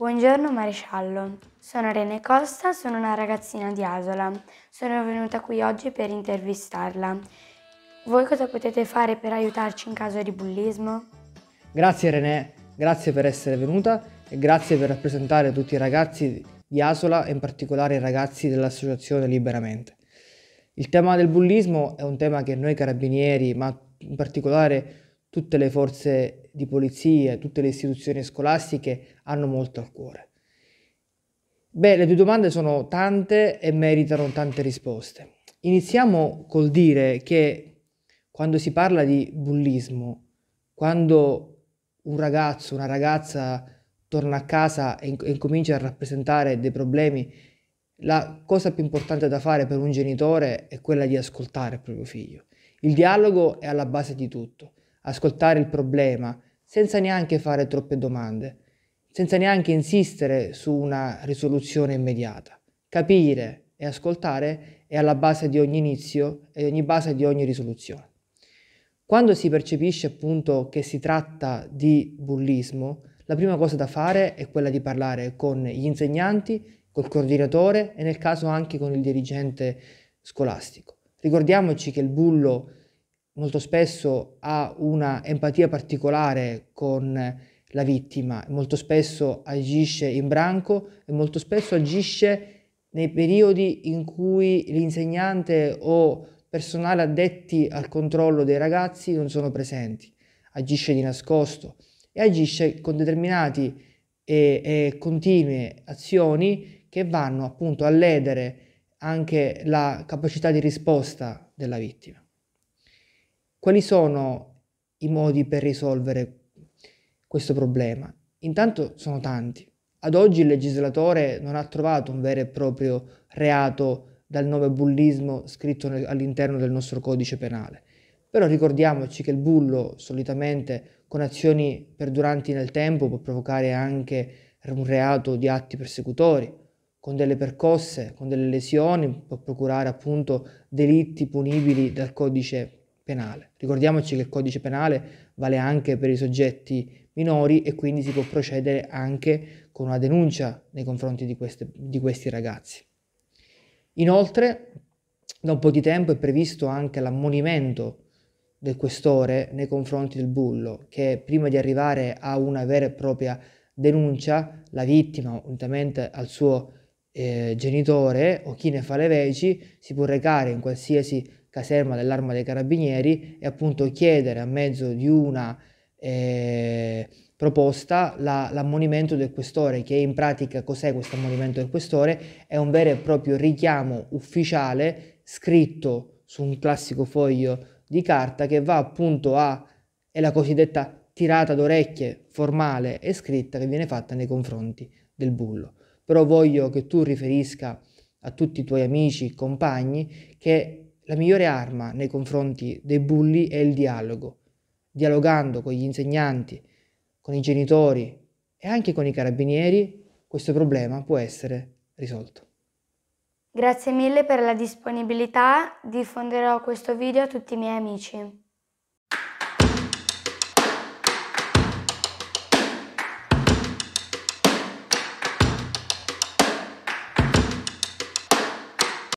Buongiorno maresciallo, sono Rene Costa, sono una ragazzina di Asola. Sono venuta qui oggi per intervistarla. Voi cosa potete fare per aiutarci in caso di bullismo? Grazie Rene, grazie per essere venuta e grazie per rappresentare tutti i ragazzi di Asola e in particolare i ragazzi dell'associazione Liberamente. Il tema del bullismo è un tema che noi carabinieri, ma in particolare tutte le forze di polizia, tutte le istituzioni scolastiche hanno molto a cuore. Beh, le tue domande sono tante e meritano tante risposte. Iniziamo col dire che quando si parla di bullismo, quando un ragazzo, una ragazza torna a casa e, e comincia a rappresentare dei problemi, la cosa più importante da fare per un genitore è quella di ascoltare il proprio figlio. Il dialogo è alla base di tutto ascoltare il problema, senza neanche fare troppe domande, senza neanche insistere su una risoluzione immediata. Capire e ascoltare è alla base di ogni inizio e ogni base di ogni risoluzione. Quando si percepisce appunto che si tratta di bullismo, la prima cosa da fare è quella di parlare con gli insegnanti, col coordinatore e nel caso anche con il dirigente scolastico. Ricordiamoci che il bullo molto spesso ha una empatia particolare con la vittima, molto spesso agisce in branco e molto spesso agisce nei periodi in cui l'insegnante o personale addetti al controllo dei ragazzi non sono presenti, agisce di nascosto e agisce con determinate e, e continue azioni che vanno appunto a ledere anche la capacità di risposta della vittima. Quali sono i modi per risolvere questo problema? Intanto sono tanti. Ad oggi il legislatore non ha trovato un vero e proprio reato dal nome bullismo scritto all'interno del nostro codice penale. Però ricordiamoci che il bullo solitamente con azioni perduranti nel tempo può provocare anche un reato di atti persecutori, con delle percosse, con delle lesioni, può procurare appunto delitti punibili dal codice penale. Ricordiamoci che il codice penale vale anche per i soggetti minori e quindi si può procedere anche con una denuncia nei confronti di, queste, di questi ragazzi. Inoltre, da un po' di tempo è previsto anche l'ammonimento del questore nei confronti del bullo, che prima di arrivare a una vera e propria denuncia, la vittima, unitamente al suo eh, genitore o chi ne fa le veci, si può recare in qualsiasi caserma dell'arma dei carabinieri e appunto chiedere a mezzo di una eh, proposta la, l'ammonimento del questore, che in pratica cos'è questo ammonimento del questore? È un vero e proprio richiamo ufficiale scritto su un classico foglio di carta che va appunto a, è la cosiddetta tirata d'orecchie formale e scritta che viene fatta nei confronti del bullo. Però voglio che tu riferisca a tutti i tuoi amici, compagni, che la migliore arma nei confronti dei bulli è il dialogo, dialogando con gli insegnanti, con i genitori e anche con i carabinieri, questo problema può essere risolto. Grazie mille per la disponibilità, diffonderò questo video a tutti i miei amici.